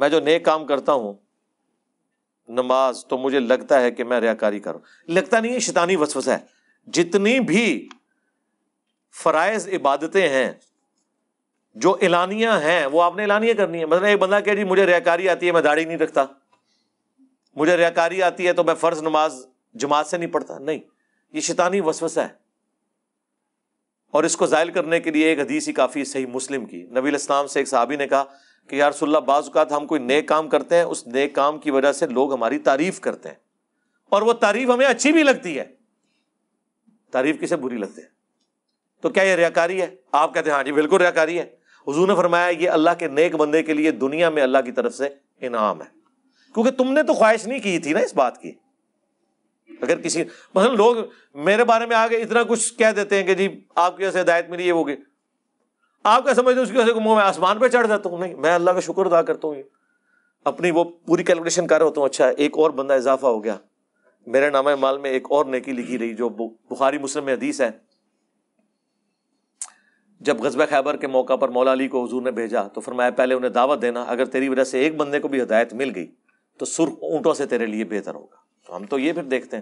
मैं जो नए काम करता हूं नमाज तो मुझे लगता है कि मैं रियाकारी कर लगता नहीं है शैतानी वसवसा है जितनी भी फ़राइज इबादतें हैं जो एलानिया हैं वो आपने एलानियाँ करनी है मतलब एक बंदा कह जी मुझे रियाकारी आती है मैं दाढ़ी नहीं रखता मुझे रियाकारी आती है तो मैं फ़र्ज नमाज जमात से नहीं पढ़ता नहीं ये शैतानी वसवसा है और इसको जायल करने के लिए एक हदीस ही काफ़ी सही मुस्लिम की नबी इस्लाम से एक साहबी ने कहा कि सुल्ला बाजुकात हम कोई नए काम करते हैं उस नए काम की वजह से लोग हमारी तारीफ करते हैं और वो तारीफ हमें अच्छी भी लगती है तारीफ किसे बुरी लगती है तो क्या ये रियाकारी है आप कहते हैं हाँ जी बिल्कुल रियाकारी है हजू ने फरमाया ये अल्लाह के नेक बंदे के लिए दुनिया में अल्लाह की तरफ से इनाम है क्योंकि तुमने तो ख्वाहिश नहीं की थी ना इस बात की अगर किसी मतलब लोग मेरे बारे में आगे इतना कुछ कह देते हैं कि जी आपकी वजह से हिदायत मिली ये वो आप क्या समझते हो वजह मुंह में आसमान पर चढ़ जाता हूँ नहीं मैं अल्लाह का शुक्र अदा करता हूँ अपनी वो पूरी कैलकुलेशन कर रहा होता हूँ अच्छा एक और बंदा इजाफा हो गया मेरे नाम माल में एक और नेकी लिखी रही जो बुखारी मुस्लिम में हदीस है जब गजब खैबर के मौका पर मौला अली को हजूर ने भेजा तो फरमाया पहले उन्हें दावत देना अगर तेरी वजह से एक बंदे को भी हदायत मिल गई तो सुर्ख ऊँटों से तेरे लिए बेहतर होगा तो हम तो ये फिर देखते हैं